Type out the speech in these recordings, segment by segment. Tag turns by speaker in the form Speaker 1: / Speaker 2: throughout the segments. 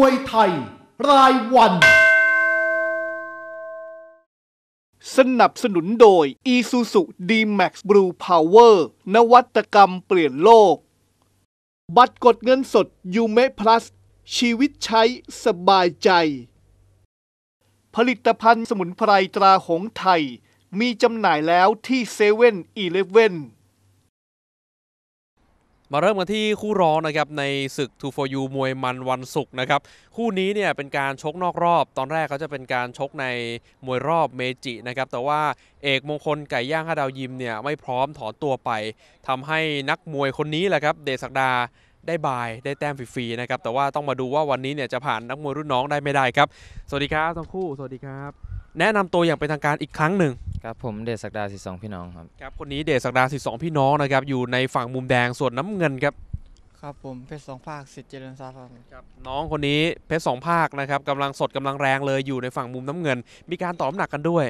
Speaker 1: วยไทย รายวัน สนับสนุนโดย Isuzu D-Max Blue Power นวัตกรรมเปลี่ยนโลก บัตรกดเงินสด ยูเมพลัส ชีวิตใช้สบายใจ ผลิตภัณฑ์สมุนไพรตราหงไทย มีจำหน่ายแล้วที่เซเว่นอีเลฟเว่นมาเริ่มกันที่คู่รองนะครับในศึก2 for you มวยมันวันศุกร์นะครับคู่นี้เนี่ยเป็นการชกนอกรอบ ตอนแรกเขาจะเป็นการชกในมวยรอบเมจินะครับแต่ว่าเอกมงคลไก่ย่างห้าดาวยิมเนี่ยไม่พร้อมถอนตัวไป ทำให้นักมวยคนนี้แหละครับ เดชศักดาได้บายได้แต้มฟรีๆนะครับแต่ว่าต้องมาดูว่าวันนี้เนี่ยจะผ่านนักมวยรุ่นน้องได้ไม่ได้ครับ สวัสดีครับทั้งคู่สวัสดีครับ แนะนำตัวอย่างเป็นทางการอีกครั้งหนึ่งครับ ผมเดชศักดาสิสองพี่น้องครับครับ คนนี้เดชศักดาสิสองพี่น้องนะครับอยู่ในฝั่งมุมแดงส่วนน้ำเงินครับ
Speaker 2: ครับผมเพชรสองภาคสิทธิ์เจริญทรัพย์ครับ
Speaker 1: น้องคนนี้เพชรสองภาคนะครับกำลังสดกำลังแรงเลยอยู่ในฝั่งมุมน้ำเงิน มีการตอบหนักกันด้วย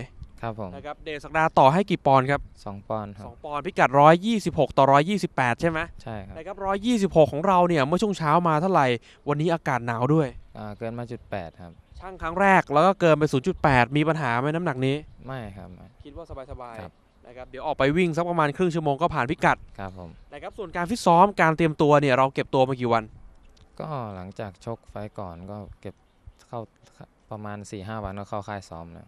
Speaker 1: ครับผมนะครับเดชศักดาต่อให้กี่ปอนครับสองปอนครับสองปอนพิกัดร้อยยี่สิบหกต่อร้อยยี่สิบแปดใช่ไหมใช่ครับนะครับร้อยยี่สิบหกของเราเนี่ย เมื่อช่วงเช้ามาเท่าไหร่ วันนี้อากาศหนาวด้วยอ่าเกินมาจุดแปดครับช่างครั้งแรกแล้วก็เกินไป 0.8 มีปัญหาไหมน้ำหนักนี้ไม่ครับ คิดว่าสบายๆนะครับเดี๋ยวออกไปวิ่งสักประมาณครึ่งชั่วโมงก็ผ่านพิกัดครับผมนะครับส่วนการฟิตซ้อมการเตรียมตัวเนี่ยเราเก็บตัวมากี่วัน ก็หลังจากชกไฟก่อนก็เก็บเข้าประมาณ 4-5 วันก็เข้าค่ายซ้อมแล้ว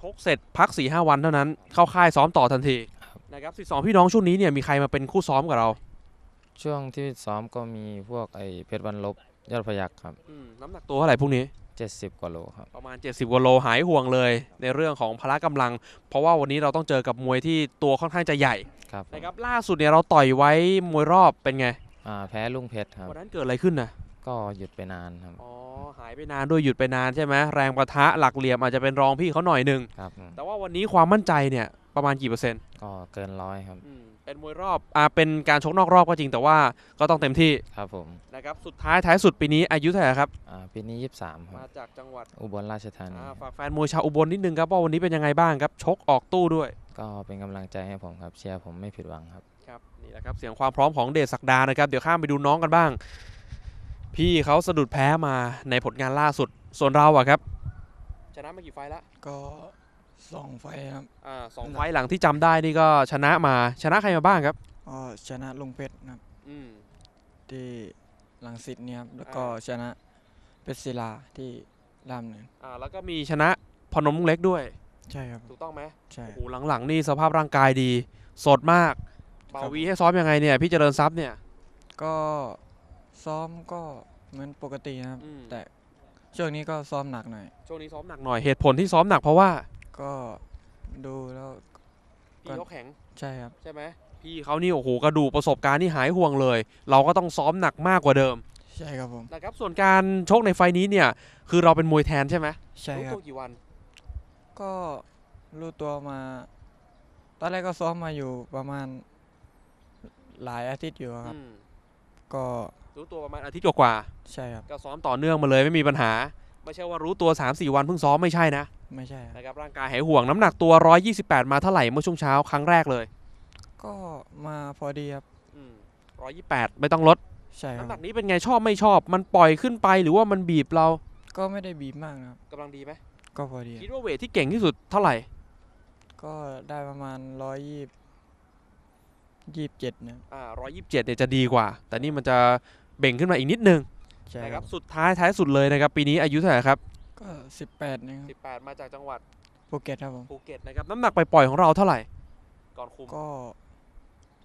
Speaker 1: ชกเสร็จพัก4ีหวันเท่านั้นเข้าค่ายซ้อมต่อทันทีนะครับสิสองพี่น้องช่วงนี้เนี่ยมีใครมาเป็นคู่ซ้อมกับเรา ช่วงที่ซ้อมก็มีพวกไอ้เพชรวันลบ ยอดพยักครับ น้ำหนักตัวเท่าไหร่พวกนี้ 70 กว่าโลครับ ประมาณ 70 กว่าโลหายห่วงเลยในเรื่องของพละกำลัง เพราะว่าวันนี้เราต้องเจอกับมวยที่ตัวค่อนข้างจะใหญ่ครับนะครับล่าสุดเนี่ยเราต่อยไว้มวยรอบเป็นไงอ่าแพ้ลุงเพชรครับวันนั้นเกิดอะไรขึ้นนะก็หยุดไปนานครับอ๋อหายไปนานด้วยหยุดไปนานใช่ไหม แรงประทะหลักเหลี่ยมอาจจะเป็นรองพี่เขาหน่อยหนึ่งครับแต่ว่าวันนี้ความมั่นใจเนี่ยประมาณกี่เปอร์เซ็นต์ก็เกินร้อยครับเป็นมวยรอบอ่าเป็นการชกนอกรอบก็จริงแต่ว่าก็ต้องเต็มที่ครับผมนะครับสุดท้ายท้ายสุดปีนี้อายุเท่าไหร่ครับอ่าปีนี้ 23ครับมาจากจังหวัดอุบลราชธานีฝากแฟนมวยชาวอุบลนิดนึงครับว่าวันนี้เป็นยังไงบ้างครับ ชกออกตู้ด้วย ก็เป็นกำลังใจให้ผมครับเชียร์ผมไม่ผิดหวังครับครับนี่แหละครับเสียงความพร้อมของเดชศักดานะครับเดี๋ยวข้ามไปดูน้องกันบ้างพี่เขาสะดุดแพ้มาในผลงานล่าสุด ส่วนเราอะครับ
Speaker 2: ชนะมากี่ไฟล์ละก็สองไฟล์ครับอ่าสองไฟล์หลังที่
Speaker 1: จำได้นี่ก็ชนะมาชนะใครมาบ้างครับ
Speaker 2: ๋อชนะลุงเพชรนะครับอืมที่หลังสิทธิ์เนี่ยแล้วก็ชนะเพชรศิลาที่รามเน่ยอ่าแล้วก็มีช
Speaker 1: นะพนมเล็กด้วยใช่ครับถูกต้องไหมใช่โอ้โหหลังๆนี่สภาพร่างกายดีสดมากบาวีให้ซ้อมยังไงเนี่ย พี่เจริญทรัพย์เนี่ย
Speaker 2: ก็ซ้อมก็เหมือนปกตินะครับ แต่ช่วงนี้ก็ซ้อมหนักหน่อยช่วงนี้ซ้อมหนัก
Speaker 1: หน่อยเหตุผลที่ซ้อมหนักเพราะว่า
Speaker 2: ก็ดูแล้ว พี่เขาแข็งใช่ครับ ใช่ไหม
Speaker 1: พี่เขานี่โอ้โหกระดูกประสบการณ์นี่หายห่วงเลย เราก็ต้องซ้อมหนักมากกว่าเดิม ใช่ครับผมนะครับส่วนการโชคในไฟนี้เนี่ย คือเราเป็นมวยแทนใช่ไหมใช่รับครับตัวกี่วัน
Speaker 2: ก็รู้ตัวมา ตอนแรกก็ซ้อมมาอยู่
Speaker 1: ประมาณหลายอาทิตย์อยู่ครับก็รู้ตัวประมาณอาทิตย์กว่าใช่ครับๆก็ซ้อมต่อเนื่องมาเลยไม่มีปัญหา ไม่ใช่ว่ารู้ตัว 3-4 วันเพิ่งซ้อมไม่ใช่นะ
Speaker 2: ไม่ใช่นะครับร่างกายหายห่วง
Speaker 1: น้ำหนักตัว 128 มาเท่าไหร่เมื่อช่วงเช้าครั้งแรกเลย ก็มาพอดีครับร้อยยิบแปดไม่ต้องลด ใช่น้ำหนักนี้เป็นไงชอบไม่ชอบมันปล่อยขึ้นไปหรือว่ามันบีบเรา
Speaker 2: ก็ไม่ได้บีบมากนะครับกำลังดีไหม
Speaker 1: ก็พอดี คิดว่าเวทที่เก่งที่สุดเท่าไหร่
Speaker 2: ก็ได้ประมาณร้อยยี่
Speaker 1: ยี่สิบเจ็ดนะอ่าร้อยยี่สิบเจ็ดเนี่ยจะดีกว่า แต่นี่มันจะเบ่งขึ้นมาอีกนิดนึง ใช่ครับ สุดท้ายท้ายสุดเลยนะครับ ปีนี้อายุเท่าไหร่ครับ ก็สิบแปดนะครับสิบแปดมาจากจังหวัดภูเก็ตครับผมภูเก็ตนะครับน้ำหนักไปปล่อยของเราเท่าไหร่ก่อนคุม ก็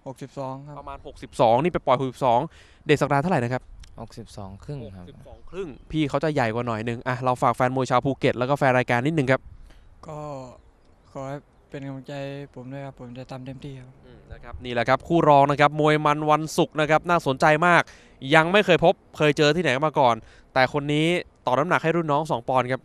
Speaker 1: หกสิบสองครับ ประมาณหกสสิบองนี่ไปปล่อยหกสสิบองเดซักดาเท่าไหร่นะครับหกสิบสองครึ่งครับหกสสิบองครึ่งพี่เขาจะใหญ่กว่าหน่อยนึงอ่ะเราฝากแฟนมวยชาวภูเก็ตแล้วก็แฟนรายการนิดนึงครับ
Speaker 2: ก็ขอให้เป็นกำลังใจผมด้วยครับผมจะทำเต็มที่ครับ
Speaker 1: นะครับนี่แหละครับคู่รองนะครับ มวยมันวันศุกร์นะครับ น่าสนใจมาก ยังไม่เคยพบเคยเจอที่ไหนมาก่อน แต่คนนี้ต่อน้ำหนักให้รุ่นน้อง2ปอนด์ครับ